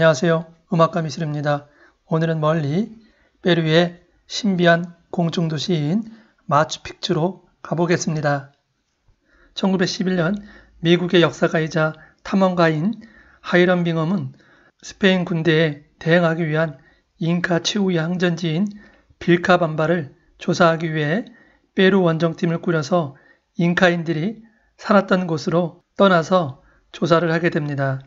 안녕하세요. 음악가 미술입니다. 오늘은 멀리 페루의 신비한 공중도시인 마추픽추로 가보겠습니다. 1911년 미국의 역사가이자 탐험가인 하이런 빙엄은 스페인 군대에 대응하기 위한 잉카 최후의 항전지인 빌카반바를 조사하기 위해 페루 원정팀을 꾸려서 잉카인들이 살았던 곳으로 떠나서 조사를 하게 됩니다.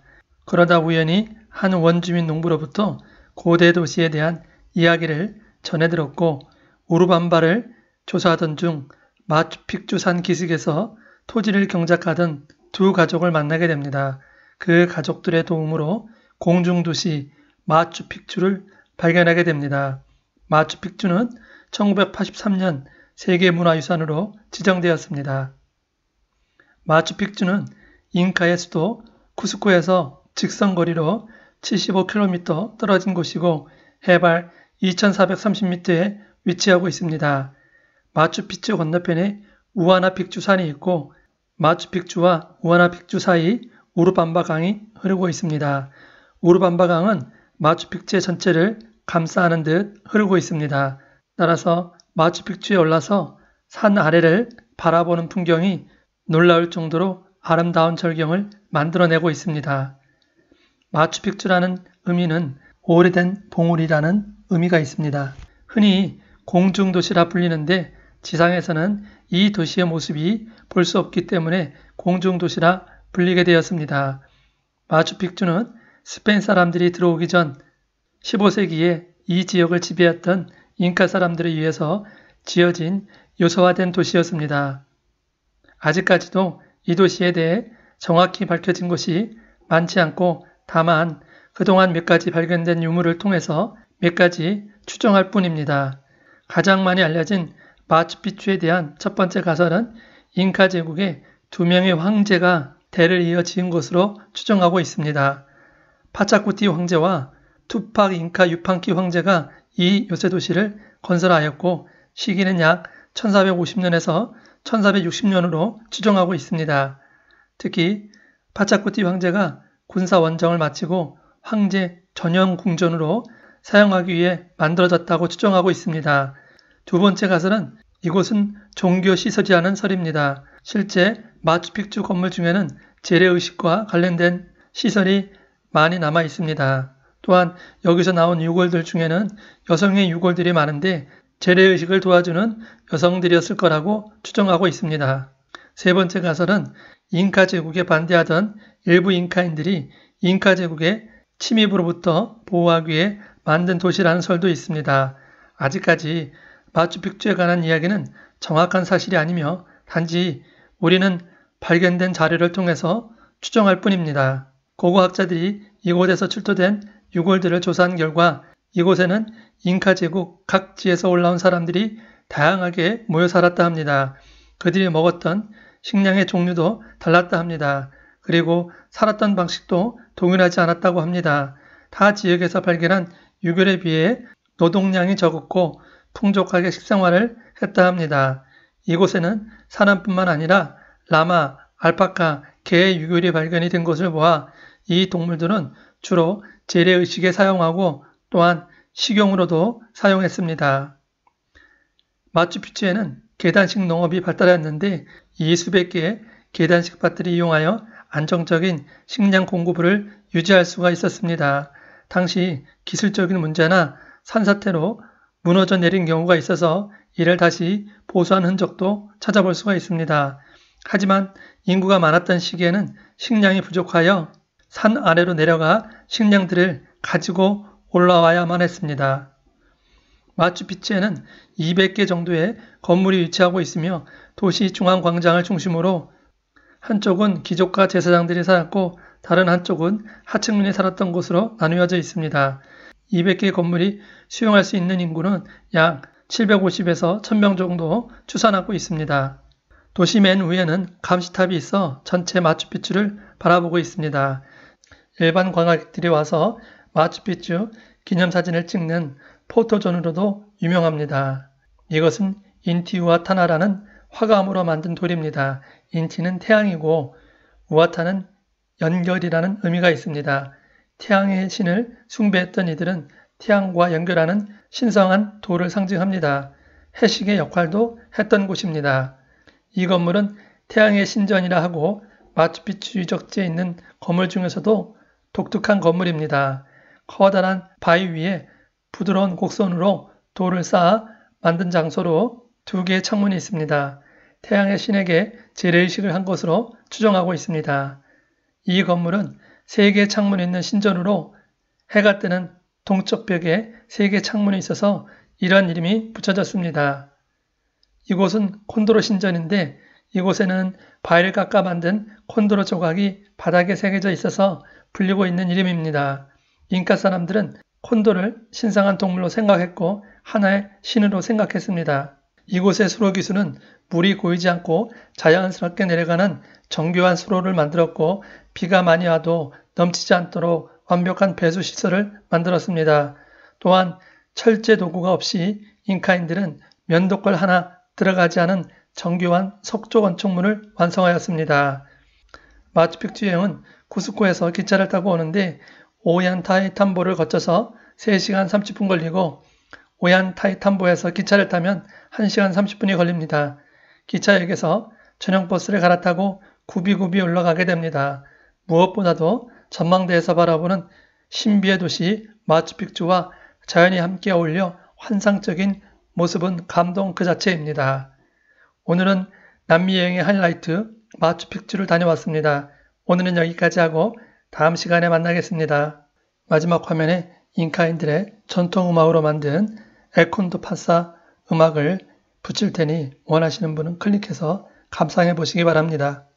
그러다 우연히 한 원주민 농부로부터 고대 도시에 대한 이야기를 전해 들었고 오르반바를 조사하던 중마추픽추산 기슭에서 토지를 경작하던 두 가족을 만나게 됩니다. 그 가족들의 도움으로 공중도시 마추픽추를 발견하게 됩니다. 마추픽주는 1983년 세계문화유산으로 지정되었습니다. 마추픽주는 잉카의 수도 쿠스코에서 직선거리로 75km 떨어진 곳이고 해발 2430m에 위치하고 있습니다. 마추픽추 건너편에 우아나픽주산이 있고 마추픽추와 우아나픽주 사이 우르반바강이 흐르고 있습니다. 우르반바강은 마추픽추의 전체를 감싸하는 듯 흐르고 있습니다. 따라서 마추픽추에 올라서 산 아래를 바라보는 풍경이 놀라울 정도로 아름다운 절경을 만들어내고 있습니다. 마추픽추라는 의미는 오래된 봉우리라는 의미가 있습니다. 흔히 공중도시라 불리는데 지상에서는 이 도시의 모습이 볼 수 없기 때문에 공중도시라 불리게 되었습니다. 마추픽추는 스페인 사람들이 들어오기 전 15세기에 이 지역을 지배했던 잉카 사람들에 의해서 지어진 요소화된 도시였습니다. 아직까지도 이 도시에 대해 정확히 밝혀진 것이 많지 않고 다만 그동안 몇 가지 발견된 유물을 통해서 몇 가지 추정할 뿐입니다. 가장 많이 알려진 마추피추에 대한 첫 번째 가설은 잉카 제국의 두 명의 황제가 대를 이어 지은 것으로 추정하고 있습니다. 파차쿠티 황제와 투팍 잉카 유판키 황제가 이 요새 도시를 건설하였고 시기는 약 1450년에서 1460년으로 추정하고 있습니다. 특히 파차쿠티 황제가 군사원정을 마치고 황제 전형 궁전으로 사용하기 위해 만들어졌다고 추정하고 있습니다. 두 번째 가설은 이곳은 종교 시설이 하는 설입니다. 실제 마추픽추 건물 중에는 재래의식과 관련된 시설이 많이 남아 있습니다. 또한 여기서 나온 유골들 중에는 여성의 유골들이 많은데 재래의식을 도와주는 여성들이었을 거라고 추정하고 있습니다. 세 번째 가설은 잉카 제국에 반대하던 일부 잉카인들이 잉카 제국의 침입으로부터 보호하기 위해 만든 도시라는 설도 있습니다. 아직까지 마추픽추에 관한 이야기는 정확한 사실이 아니며 단지 우리는 발견된 자료를 통해서 추정할 뿐입니다. 고고학자들이 이곳에서 출토된 유골들을 조사한 결과 이곳에는 잉카 제국 각지에서 올라온 사람들이 다양하게 모여 살았다 합니다. 그들이 먹었던 식량의 종류도 달랐다 합니다. 그리고 살았던 방식도 동일하지 않았다고 합니다. 다 지역에서 발견한 유교에 비해 노동량이 적었고 풍족하게 식생활을 했다 합니다. 이곳에는 사람뿐만 아니라 라마, 알파카, 개의 유골이 발견이 된 것을 보아 이 동물들은 주로 재래의식에 사용하고 또한 식용으로도 사용했습니다. 마추픽추에는 계단식 농업이 발달했는데 이 수백 개의 계단식 밭들을 이용하여 안정적인 식량 공급을 유지할 수가 있었습니다. 당시 기술적인 문제나 산사태로 무너져 내린 경우가 있어서 이를 다시 보수한 흔적도 찾아볼 수가 있습니다. 하지만 인구가 많았던 시기에는 식량이 부족하여 산 아래로 내려가 식량들을 가지고 올라와야만 했습니다. 마추피추에는 200개 정도의 건물이 위치하고 있으며 도시 중앙 광장을 중심으로 한쪽은 귀족과 제사장들이 살았고 다른 한쪽은 하층민이 살았던 곳으로 나누어져 있습니다. 200개 건물이 수용할 수 있는 인구는 약 750에서 1000명 정도 추산하고 있습니다. 도시 맨 위에는 감시탑이 있어 전체 마추피추를 바라보고 있습니다. 일반 관광객들이 와서 마추피추 기념사진을 찍는 포토존으로도 유명합니다. 이것은 인티 우아타나라는 화감으로 만든 돌입니다. 인티는 태양이고 우아타는 연결이라는 의미가 있습니다. 태양의 신을 숭배했던 이들은 태양과 연결하는 신성한 돌을 상징합니다. 해식의 역할도 했던 곳입니다. 이 건물은 태양의 신전이라 하고 마추픽추 유적지에 있는 건물 중에서도 독특한 건물입니다. 커다란 바위 위에 부드러운 곡선으로 돌을 쌓아 만든 장소로 두 개의 창문이 있습니다. 태양의 신에게 제례의식을 한 것으로 추정하고 있습니다. 이 건물은 세 개의 창문이 있는 신전으로 해가 뜨는 동쪽 벽에 세 개의 창문이 있어서 이런 이름이 붙여졌습니다. 이곳은 콘도로 신전인데 이곳에는 바위를 깎아 만든 콘도로 조각이 바닥에 새겨져 있어서 불리고 있는 이름입니다. 잉카 사람들은 콘도를 신성한 동물로 생각했고 하나의 신으로 생각했습니다. 이곳의 수로 기술은 물이 고이지 않고 자연스럽게 내려가는 정교한 수로를 만들었고 비가 많이 와도 넘치지 않도록 완벽한 배수 시설을 만들었습니다. 또한 철제 도구가 없이 잉카인들은 면도걸 하나 들어가지 않은 정교한 석조 건축물을 완성하였습니다. 마추픽추 여행은 구스코에서 기차를 타고 오는데 오얀타이 탐보를 거쳐서 3시간 30분 걸리고 오얀타이 탐보에서 기차를 타면 1시간 30분이 걸립니다. 기차역에서 전용버스를 갈아타고 구비구비 올라가게 됩니다. 무엇보다도 전망대에서 바라보는 신비의 도시 마추픽추와 자연이 함께 어울려 환상적인 모습은 감동 그 자체입니다. 오늘은 남미 여행의 하이라이트 마추픽추를 다녀왔습니다. 오늘은 여기까지 하고 다음 시간에 만나겠습니다. 마지막 화면에 잉카인들의 전통 음악으로 만든 에콘도 파사 음악을 붙일 테니 원하시는 분은 클릭해서 감상해 보시기 바랍니다.